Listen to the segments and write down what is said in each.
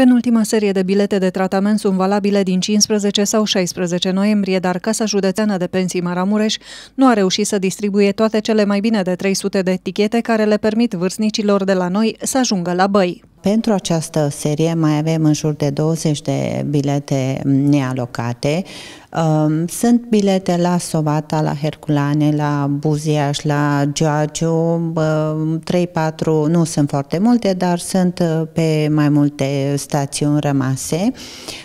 Penultima serie de bilete de tratament sunt valabile din 15 sau 16 noiembrie, dar Casa Județeană de Pensii Maramureș nu a reușit să distribuie toate cele mai bine de 300 de etichete care le permit vârstnicilor de la noi să ajungă la băi. Pentru această serie mai avem în jur de 20 de bilete nealocate. Um, sunt bilete la Sovata, la Herculane, la Buziaș, la Gioagiu, 3-4, um, nu sunt foarte multe, dar sunt uh, pe mai multe stațiuni rămase.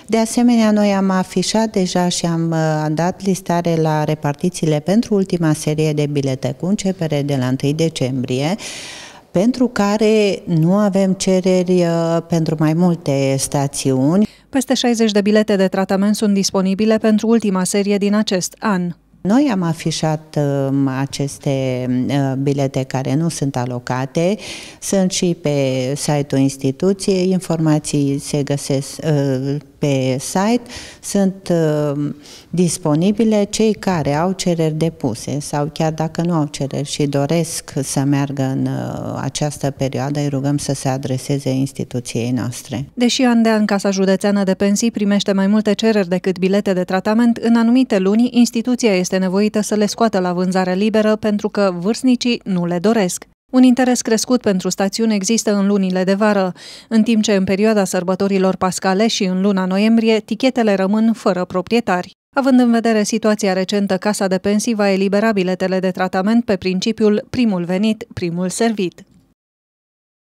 De asemenea, noi am afișat deja și am uh, dat listare la repartițiile pentru ultima serie de bilete cu începere de la 1 decembrie pentru care nu avem cereri uh, pentru mai multe stațiuni. Peste 60 de bilete de tratament sunt disponibile pentru ultima serie din acest an. Noi am afișat uh, aceste uh, bilete care nu sunt alocate, sunt și pe site-ul instituției, informații se găsesc pe site sunt uh, disponibile cei care au cereri depuse sau chiar dacă nu au cereri și doresc să meargă în uh, această perioadă, îi rugăm să se adreseze instituției noastre. Deși an de an Casa Județeană de Pensii primește mai multe cereri decât bilete de tratament, în anumite luni instituția este nevoită să le scoată la vânzare liberă pentru că vârstnicii nu le doresc. Un interes crescut pentru stațiune există în lunile de vară, în timp ce în perioada sărbătorilor pascale și în luna noiembrie, tichetele rămân fără proprietari. Având în vedere situația recentă, Casa de Pensii va elibera biletele de tratament pe principiul primul venit, primul servit.